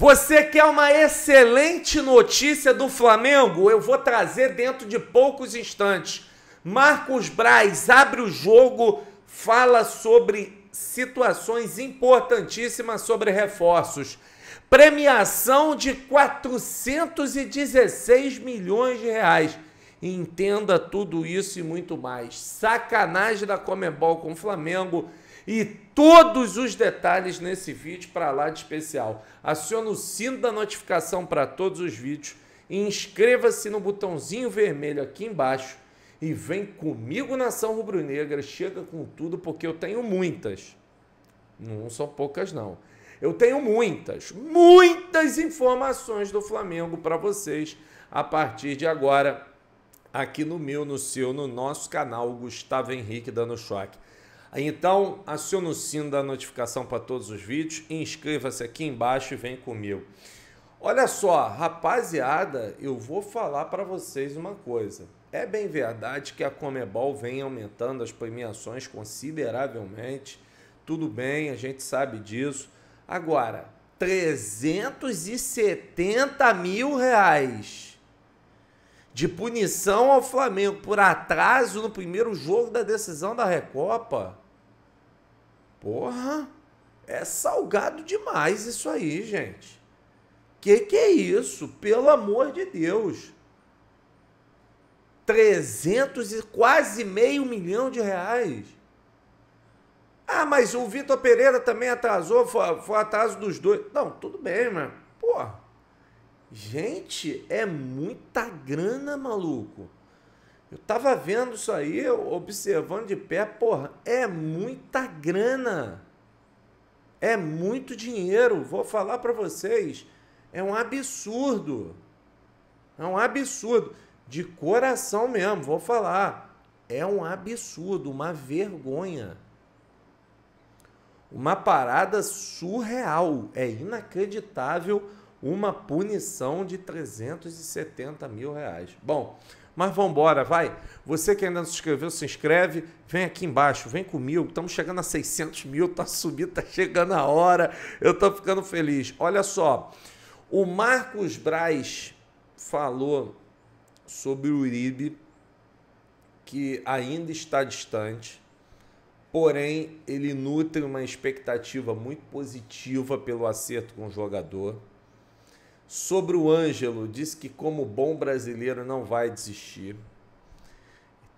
Você quer uma excelente notícia do Flamengo? Eu vou trazer dentro de poucos instantes. Marcos Braz abre o jogo, fala sobre situações importantíssimas sobre reforços. Premiação de 416 milhões de reais. Entenda tudo isso e muito mais. Sacanagem da Comebol com o Flamengo e todos os detalhes nesse vídeo para lá de especial. Acione o sino da notificação para todos os vídeos e inscreva-se no botãozinho vermelho aqui embaixo e vem comigo na Ação rubro-negra, chega com tudo porque eu tenho muitas. Não são poucas não. Eu tenho muitas, muitas informações do Flamengo para vocês a partir de agora aqui no meu, no seu, no nosso canal Gustavo Henrique dando choque. Então, acione o sino da notificação para todos os vídeos, inscreva-se aqui embaixo e vem comigo. Olha só, rapaziada, eu vou falar para vocês uma coisa. É bem verdade que a Comebol vem aumentando as premiações consideravelmente. Tudo bem, a gente sabe disso. Agora, 370 mil reais de punição ao Flamengo por atraso no primeiro jogo da decisão da Recopa. Porra, é salgado demais isso aí, gente. Que que é isso? Pelo amor de Deus. 300 e quase meio milhão de reais. Ah, mas o Vitor Pereira também atrasou, foi, foi atraso dos dois. Não, tudo bem, mano. porra. Gente, é muita grana, maluco. Eu tava vendo isso aí, observando de pé, porra, é muita grana. É muito dinheiro, vou falar para vocês, é um absurdo. É um absurdo de coração mesmo, vou falar. É um absurdo, uma vergonha. Uma parada surreal, é inacreditável uma punição de 370 mil reais. Bom, mas vamos embora, vai. Você que ainda não se inscreveu, se inscreve. Vem aqui embaixo, vem comigo. Estamos chegando a 600 mil, tá subindo, tá chegando a hora. Eu estou ficando feliz. Olha só, o Marcos Braz falou sobre o Uribe, que ainda está distante, porém ele nutre uma expectativa muito positiva pelo acerto com o jogador. Sobre o Ângelo, diz que, como bom brasileiro, não vai desistir.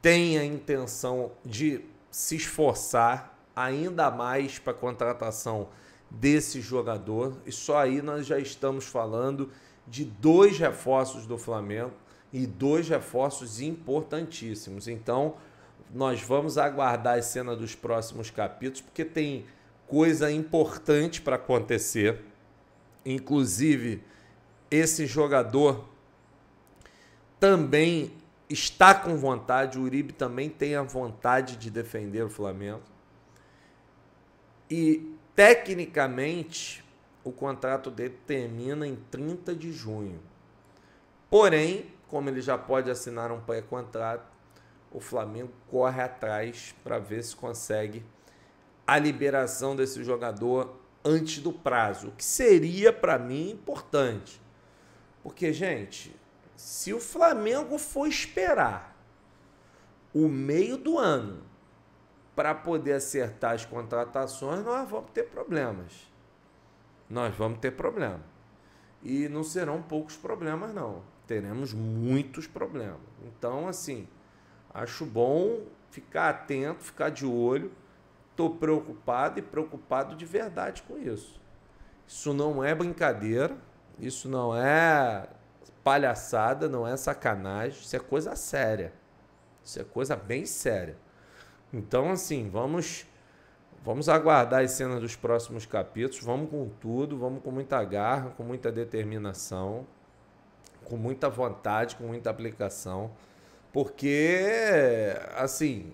Tem a intenção de se esforçar ainda mais para a contratação desse jogador. E só aí nós já estamos falando de dois reforços do Flamengo e dois reforços importantíssimos. Então, nós vamos aguardar a cena dos próximos capítulos, porque tem coisa importante para acontecer. Inclusive esse jogador também está com vontade, o Uribe também tem a vontade de defender o Flamengo. E tecnicamente o contrato dele termina em 30 de junho. Porém, como ele já pode assinar um pré-contrato, o Flamengo corre atrás para ver se consegue a liberação desse jogador antes do prazo, o que seria para mim importante. Porque, gente, se o Flamengo for esperar o meio do ano para poder acertar as contratações, nós vamos ter problemas. Nós vamos ter problema. E não serão poucos problemas, não. Teremos muitos problemas. Então, assim, acho bom ficar atento, ficar de olho. Estou preocupado e preocupado de verdade com isso. Isso não é brincadeira. Isso não é palhaçada, não é sacanagem, isso é coisa séria. Isso é coisa bem séria. Então, assim, vamos vamos aguardar as cenas dos próximos capítulos, vamos com tudo, vamos com muita garra, com muita determinação, com muita vontade, com muita aplicação, porque assim,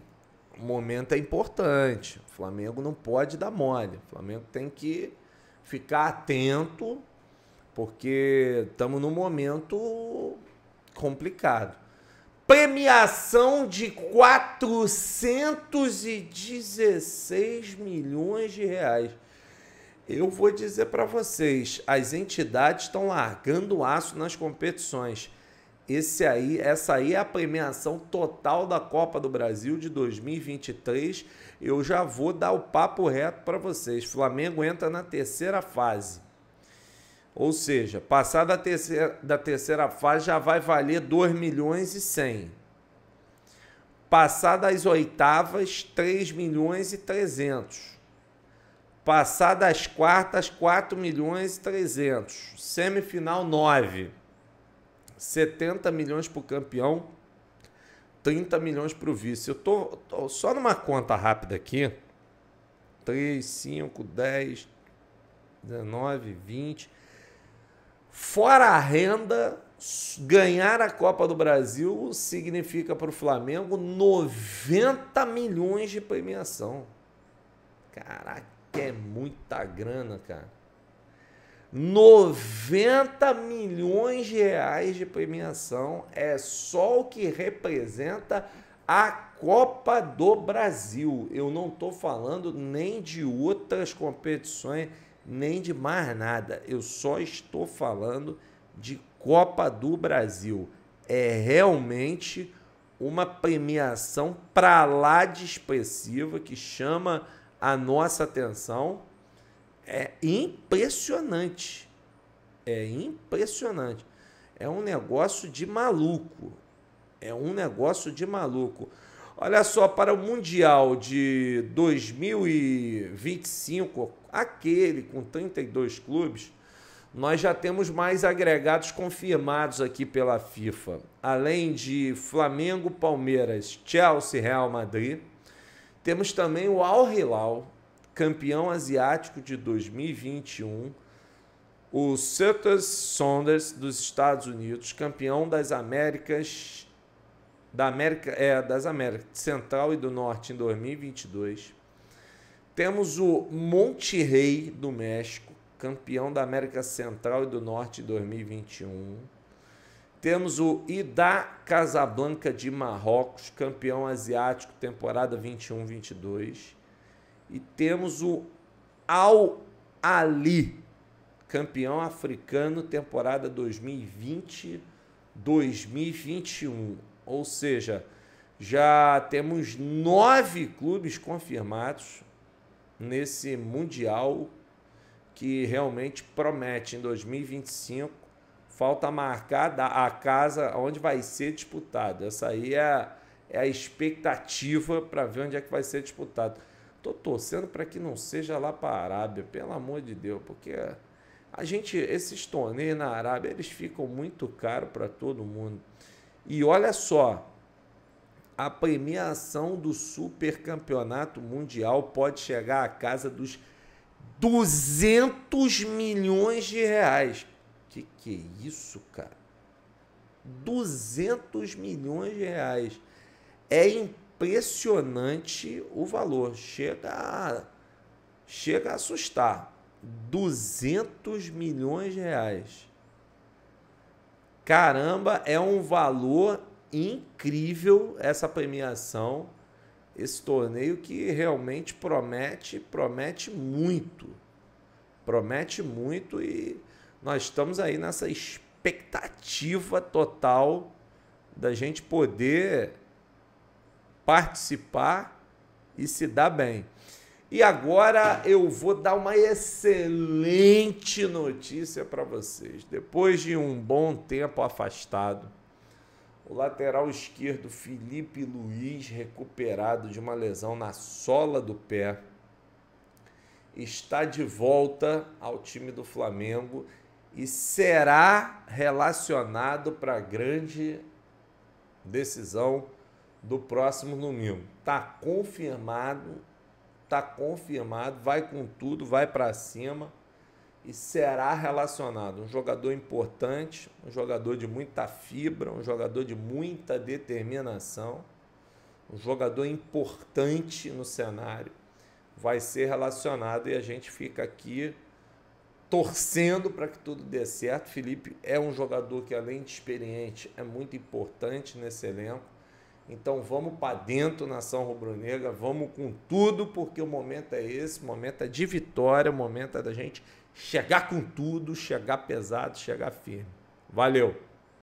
o momento é importante. O Flamengo não pode dar mole. O Flamengo tem que ficar atento porque estamos num momento complicado. Premiação de 416 milhões de reais. Eu vou dizer para vocês, as entidades estão largando o aço nas competições. Esse aí, essa aí é a premiação total da Copa do Brasil de 2023. Eu já vou dar o papo reto para vocês. Flamengo entra na terceira fase. Ou seja, passar da terceira, da terceira fase já vai valer 2 milhões e 100. Passar das oitavas, 3 milhões e 300. Passar das quartas, 4 milhões e 300. Semifinal, 9. 70 milhões para o campeão, 30 milhões para o vice. Eu tô, tô só numa conta rápida aqui. 3, 5, 10, 19, 20 Fora a renda, ganhar a Copa do Brasil significa para o Flamengo 90 milhões de premiação. Caraca, é muita grana, cara. 90 milhões de reais de premiação é só o que representa a Copa do Brasil. Eu não estou falando nem de outras competições nem de mais nada. Eu só estou falando de Copa do Brasil. É realmente uma premiação para lá de expressiva que chama a nossa atenção. É impressionante. É impressionante. É um negócio de maluco. É um negócio de maluco. Olha só, para o Mundial de 2025, aquele com 32 clubes, nós já temos mais agregados confirmados aqui pela FIFA. Além de Flamengo, Palmeiras, Chelsea, Real Madrid, temos também o Al Hilal, campeão asiático de 2021, o Celtics Saunders dos Estados Unidos, campeão das Américas da América, é, das Américas Central e do Norte em 2022. Temos o Monte do México, campeão da América Central e do Norte 2021. Temos o Ida Casablanca de Marrocos, campeão asiático, temporada 21-22. E temos o Al Ali, campeão africano, temporada 2020-2021. Ou seja, já temos nove clubes confirmados nesse Mundial que realmente promete em 2025. Falta marcar a casa onde vai ser disputado. Essa aí é a, é a expectativa para ver onde é que vai ser disputado. estou torcendo para que não seja lá para a Arábia, pelo amor de Deus, porque a gente, esses torneios na Arábia, eles ficam muito caros para todo mundo. E olha só, a premiação do Supercampeonato Mundial pode chegar à casa dos 200 milhões de reais. Que que é isso, cara? 200 milhões de reais. É impressionante o valor. Chega a, chega a assustar. 200 milhões de reais. Caramba, é um valor incrível essa premiação, esse torneio que realmente promete, promete muito. Promete muito e nós estamos aí nessa expectativa total da gente poder participar e se dar bem. E agora eu vou dar uma excelente notícia para vocês. Depois de um bom tempo afastado, o lateral esquerdo Felipe Luiz, recuperado de uma lesão na sola do pé, está de volta ao time do Flamengo e será relacionado para a grande decisão do próximo domingo. Tá confirmado, tá confirmado, vai com tudo, vai para cima e será relacionado um jogador importante, um jogador de muita fibra, um jogador de muita determinação, um jogador importante no cenário. Vai ser relacionado e a gente fica aqui torcendo para que tudo dê certo. Felipe é um jogador que, além de experiente, é muito importante nesse elenco. Então vamos para dentro, nação rubro-negra, vamos com tudo, porque o momento é esse, o momento é de vitória, o momento é da gente chegar com tudo, chegar pesado, chegar firme. Valeu!